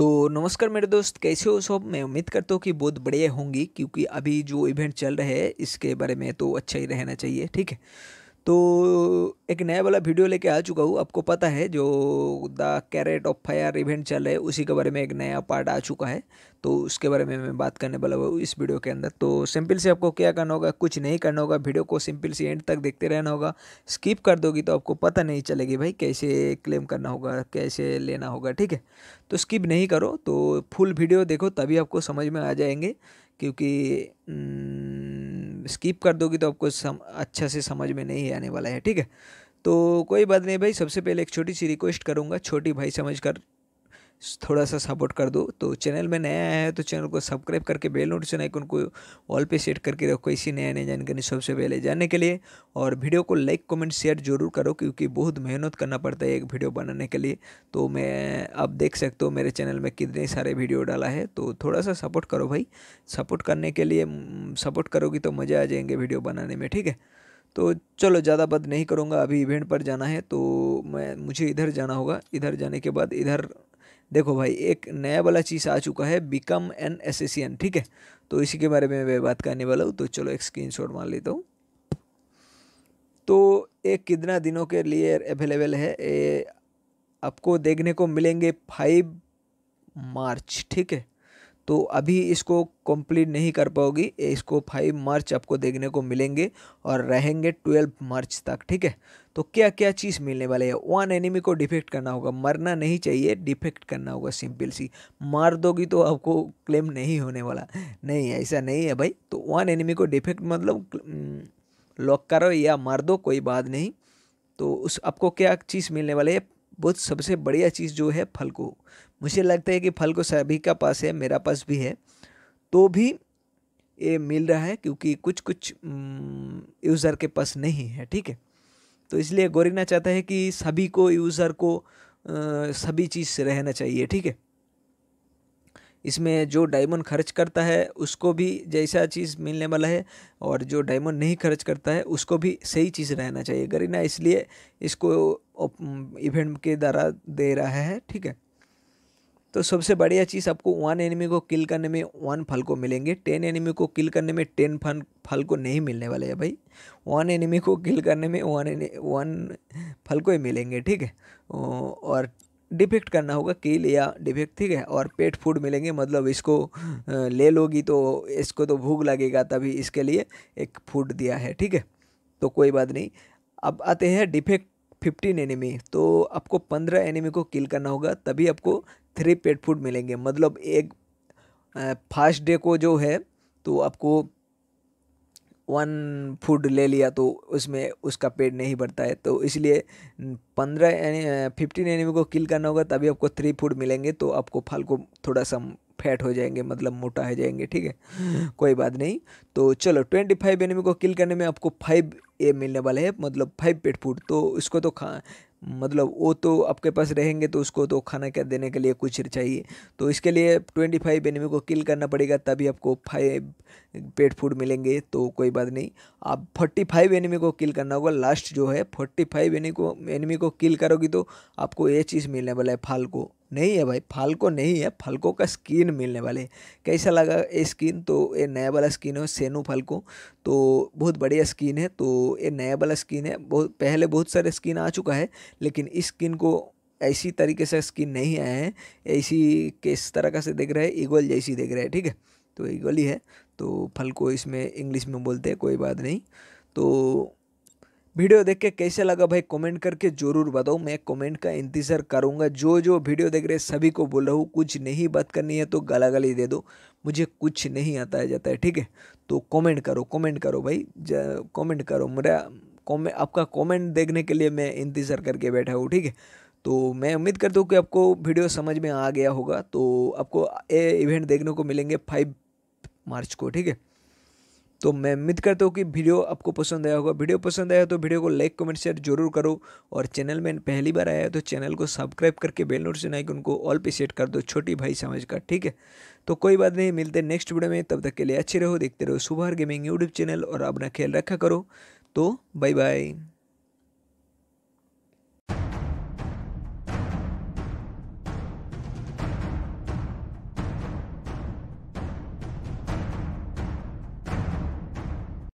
तो नमस्कार मेरे दोस्त कैसे हो सब मैं उम्मीद करता हूँ कि बहुत बढ़िया होंगी क्योंकि अभी जो इवेंट चल रहे हैं इसके बारे में तो अच्छा ही रहना चाहिए ठीक है तो एक नया वाला वीडियो लेके आ चुका हूँ आपको पता है जो the carat of fire event चल रहा है उसी के बारे में एक नया पार्ट आ चुका है तो उसके बारे में मैं बात करने वाला हूँ इस वीडियो के अंदर तो सिंपल से आपको क्या करना होगा कुछ नहीं करना होगा वीडियो को सिंपल से एंड तक देखते रहना होगा स्किप कर दोगी तो आपको पता नहीं चलेगी भाई कैसे क्लेम करना होगा कैसे लेना होगा ठीक है तो स्किप नहीं करो तो फुल वीडियो देखो तभी आपको समझ में आ जाएंगे क्योंकि स्किप कर दोगी तो आपको सम अच्छा से समझ में नहीं आने वाला है ठीक है तो कोई बात नहीं भाई सबसे पहले एक छोटी सी रिक्वेस्ट करूँगा छोटी भाई समझ कर थोड़ा सा सपोर्ट कर दो तो चैनल में नया आया है तो चैनल को सब्सक्राइब करके बेल नोटिफिकेशन आइकन को ऑल पे सेट करके रखो इसी नया नया जानकारी सबसे पहले जानने के लिए और वीडियो को लाइक कमेंट शेयर जरूर करो क्योंकि बहुत मेहनत करना पड़ता है एक वीडियो बनाने के लिए तो मैं आप देख सकते हो मेरे चैनल में कितने सारे वीडियो डाला है तो थोड़ा सा सपोर्ट करो भाई सपोर्ट करने के लिए सपोर्ट करोगी तो मज़ा आ जाएंगे वीडियो बनाने में ठीक है तो चलो ज़्यादा बद नहीं करूँगा अभी इवेंट पर जाना है तो मैं मुझे इधर जाना होगा इधर जाने के बाद इधर देखो भाई एक नया वाला चीज़ आ चुका है बिकम एन एसेसियन ठीक है तो इसी के बारे में मैं बात करने वाला हूँ तो चलो एक स्क्रीन शॉट मान लेता हूँ तो ये कितना दिनों के लिए अवेलेबल है ए, आपको देखने को मिलेंगे फाइव मार्च ठीक है तो अभी इसको कंप्लीट नहीं कर पाओगी इसको फाइव मार्च आपको देखने को मिलेंगे और रहेंगे ट्वेल्व मार्च तक ठीक है तो क्या क्या चीज़ मिलने वाली है वन एनिमी को डिफेक्ट करना होगा मरना नहीं चाहिए डिफेक्ट करना होगा सिंपल सी मार दोगी तो आपको क्लेम नहीं होने वाला नहीं ऐसा नहीं है भाई तो वन एनिमी को डिफेक्ट मतलब लॉक mm, करो या मार दो कोई बात नहीं तो उस आपको क्या चीज़ मिलने वाली है वो सबसे बढ़िया चीज़ जो है फल को मुझे लगता है कि फल को सभी का पास है मेरा पास भी है तो भी ये मिल रहा है क्योंकि कुछ कुछ यूज़र के पास नहीं है ठीक है तो इसलिए गोरिना चाहता है कि सभी को यूज़र को सभी चीज़ से रहना चाहिए ठीक है इसमें जो डायमंड खर्च करता है उसको भी जैसा चीज़ मिलने वाला है और जो डायमंड नहीं खर्च करता है उसको भी सही चीज़ रहना चाहिए गरीना इसलिए इसको इवेंट के द्वारा दे रहा है ठीक है तो सबसे बढ़िया चीज़ आपको वन एनिमी को किल करने में वन फल को मिलेंगे टेन एनिमी को किल करने में टेन फन फल को नहीं मिलने वाले है भाई वन एनिमी को किल करने में वन वन फल को ही मिलेंगे ठीक है और डिफेक्ट करना होगा कील या डिफेक्ट ठीक है और पेट फूड मिलेंगे मतलब इसको ले लोगी तो इसको तो भूख लगेगा तभी इसके लिए एक फूड दिया है ठीक है तो कोई बात नहीं अब आते हैं डिफेक्ट फिफ्टीन एनिमी तो आपको पंद्रह एनिमी को किल करना होगा तभी आपको थ्री पेट फूड मिलेंगे मतलब एक फास्ट डे को जो है तो आपको वन फूड ले लिया तो उसमें उसका पेट नहीं बढ़ता है तो इसलिए पंद्रह यानी फिफ्टीन एनिमी को किल करना होगा तभी आपको थ्री फूड मिलेंगे तो आपको फल को थोड़ा सा फैट हो जाएंगे मतलब मोटा हो जाएंगे ठीक है कोई बात नहीं तो चलो ट्वेंटी फाइव एनिमी को किल करने में आपको फाइव ये मिलने वाला है मतलब फाइव पेट फूड तो इसको तो खा मतलब वो तो आपके पास रहेंगे तो उसको तो खाना क्या देने के लिए कुछ चाहिए तो इसके लिए ट्वेंटी फाइव एनिमी को किल करना पड़ेगा तभी आपको फाइव पेट फूड मिलेंगे तो कोई बात नहीं आप फोर्टी फाइव एनिमी को किल करना होगा लास्ट जो है फोर्टी फाइव एनिमी को एनिमी को किल करोगी तो आपको ये चीज़ मिलने वाला है को नहीं है भाई को नहीं है फाल्को का स्किन मिलने वाले कैसा लगा ये स्किन तो ये नया वाला स्किन है सेनू फाल तो बहुत बढ़िया स्किन है तो ये नया वाला स्किन है बहुत पहले बहुत सारे स्किन आ चुका है लेकिन इस स्किन को ऐसी तरीके से स्किन नहीं आया है ऐसी किस तरह का से देख रहे हैं ईगोल जैसी देख रहे हैं ठीक है तो ईगोल ही है तो फल को इसमें इंग्लिश में बोलते हैं कोई बात नहीं तो वीडियो देख के कैसे लगा भाई कमेंट करके जरूर बताओ मैं कमेंट का इंतज़ार करूँगा जो जो वीडियो देख रहे सभी को बोल रहा हूँ कुछ नहीं बात करनी है तो गला गली दे दो मुझे कुछ नहीं आता है जाता है ठीक है तो कमेंट करो कमेंट करो भाई कमेंट करो मेरा कमेंट आपका कमेंट देखने के लिए मैं इंतज़ार करके बैठा हूँ ठीक है तो मैं उम्मीद करता हूँ कि आपको वीडियो समझ में आ गया होगा तो आपको ये इवेंट देखने को मिलेंगे फाइव मार्च को ठीक है तो मैं उम्मीद करता हूँ कि वीडियो आपको पसंद आया होगा वीडियो पसंद आया तो वीडियो को लाइक कमेंट शेयर जरूर करो और चैनल में पहली बार आया है तो चैनल को सब्सक्राइब करके बेल नोटिफिकेशन आइकन उनको ऑल पे सेट कर दो छोटी भाई समझ कर ठीक है तो कोई बात नहीं मिलते नेक्स्ट वीडियो में तब तक के लिए अच्छे रहो देखते रहो सुबह गेमिंग यूट्यूब चैनल और अपना ख्याल रखा करो तो बाय बाय